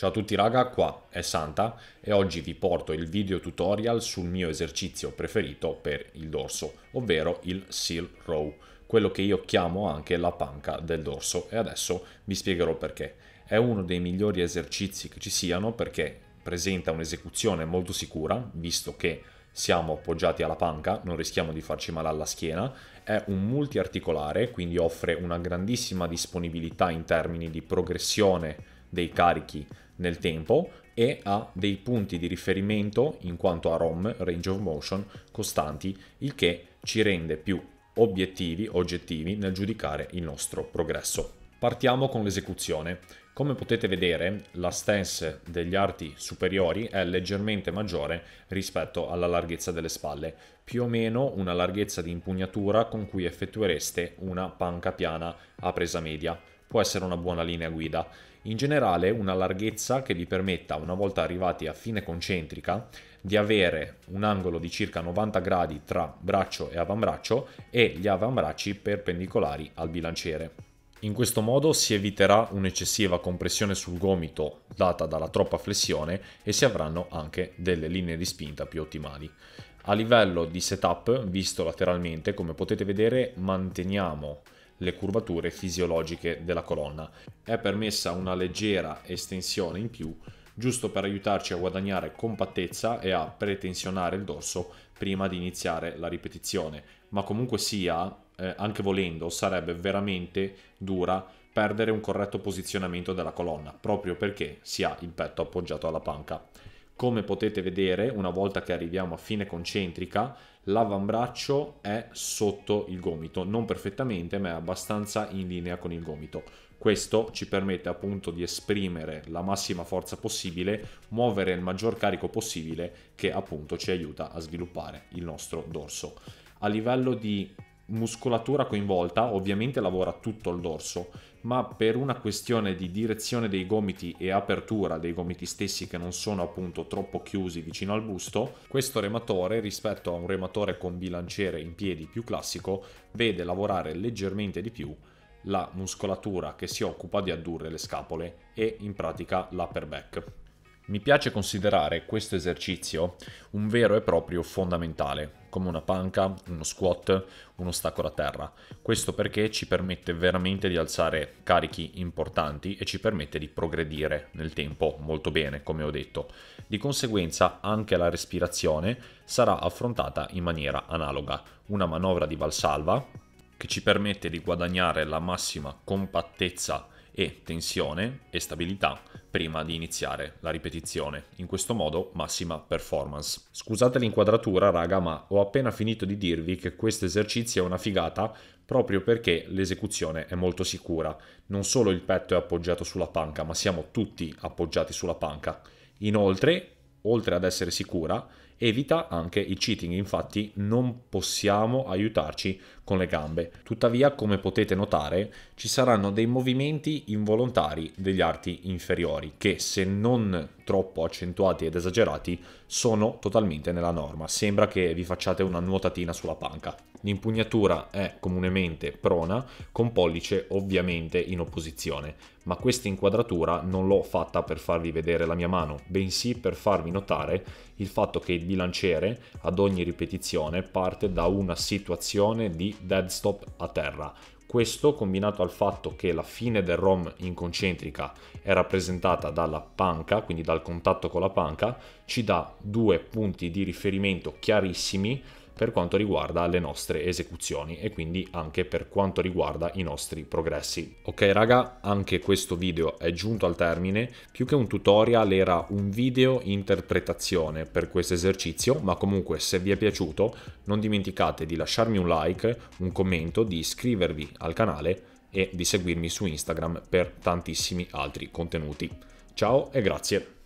Ciao a tutti raga, qua è Santa e oggi vi porto il video tutorial sul mio esercizio preferito per il dorso, ovvero il seal row, quello che io chiamo anche la panca del dorso e adesso vi spiegherò perché. È uno dei migliori esercizi che ci siano perché presenta un'esecuzione molto sicura, visto che siamo appoggiati alla panca, non rischiamo di farci male alla schiena, è un multiarticolare, quindi offre una grandissima disponibilità in termini di progressione dei carichi nel tempo e ha dei punti di riferimento in quanto a ROM, range of motion, costanti, il che ci rende più obiettivi, oggettivi nel giudicare il nostro progresso. Partiamo con l'esecuzione. Come potete vedere, la stance degli arti superiori è leggermente maggiore rispetto alla larghezza delle spalle, più o meno una larghezza di impugnatura con cui effettuereste una panca piana a presa media. Può essere una buona linea guida in generale una larghezza che vi permetta, una volta arrivati a fine concentrica, di avere un angolo di circa 90 gradi tra braccio e avambraccio e gli avambracci perpendicolari al bilanciere. In questo modo si eviterà un'eccessiva compressione sul gomito data dalla troppa flessione e si avranno anche delle linee di spinta più ottimali. A livello di setup, visto lateralmente, come potete vedere, manteniamo le curvature fisiologiche della colonna. È permessa una leggera estensione in più giusto per aiutarci a guadagnare compattezza e a pretensionare il dorso prima di iniziare la ripetizione, ma comunque sia, eh, anche volendo, sarebbe veramente dura perdere un corretto posizionamento della colonna, proprio perché si ha il petto appoggiato alla panca. Come potete vedere, una volta che arriviamo a fine concentrica, l'avambraccio è sotto il gomito, non perfettamente, ma è abbastanza in linea con il gomito. Questo ci permette appunto di esprimere la massima forza possibile, muovere il maggior carico possibile che appunto ci aiuta a sviluppare il nostro dorso. A livello di muscolatura coinvolta, ovviamente lavora tutto il dorso, ma per una questione di direzione dei gomiti e apertura dei gomiti stessi che non sono appunto troppo chiusi vicino al busto, questo rematore rispetto a un rematore con bilanciere in piedi più classico vede lavorare leggermente di più la muscolatura che si occupa di addurre le scapole e in pratica l'upper back. Mi piace considerare questo esercizio un vero e proprio fondamentale, come una panca, uno squat, uno stacco da terra. Questo perché ci permette veramente di alzare carichi importanti e ci permette di progredire nel tempo molto bene, come ho detto. Di conseguenza anche la respirazione sarà affrontata in maniera analoga. Una manovra di valsalva che ci permette di guadagnare la massima compattezza e tensione e stabilità prima di iniziare la ripetizione. In questo modo massima performance. Scusate l'inquadratura, raga, ma ho appena finito di dirvi che questo esercizio è una figata proprio perché l'esecuzione è molto sicura. Non solo il petto è appoggiato sulla panca, ma siamo tutti appoggiati sulla panca. Inoltre, oltre ad essere sicura, evita anche il cheating, infatti non possiamo aiutarci con le gambe. Tuttavia, come potete notare, ci saranno dei movimenti involontari degli arti inferiori che, se non troppo accentuati ed esagerati, sono totalmente nella norma. Sembra che vi facciate una nuotatina sulla panca. L'impugnatura è comunemente prona, con pollice ovviamente in opposizione, ma questa inquadratura non l'ho fatta per farvi vedere la mia mano, bensì per farvi notare il fatto che il bilanciere ad ogni ripetizione parte da una situazione di dead stop a terra. Questo combinato al fatto che la fine del ROM in concentrica è rappresentata dalla panca, quindi dal contatto con la panca, ci dà due punti di riferimento chiarissimi per quanto riguarda le nostre esecuzioni e quindi anche per quanto riguarda i nostri progressi. Ok raga, anche questo video è giunto al termine, più che un tutorial era un video interpretazione per questo esercizio, ma comunque se vi è piaciuto non dimenticate di lasciarmi un like, un commento, di iscrivervi al canale e di seguirmi su Instagram per tantissimi altri contenuti. Ciao e grazie!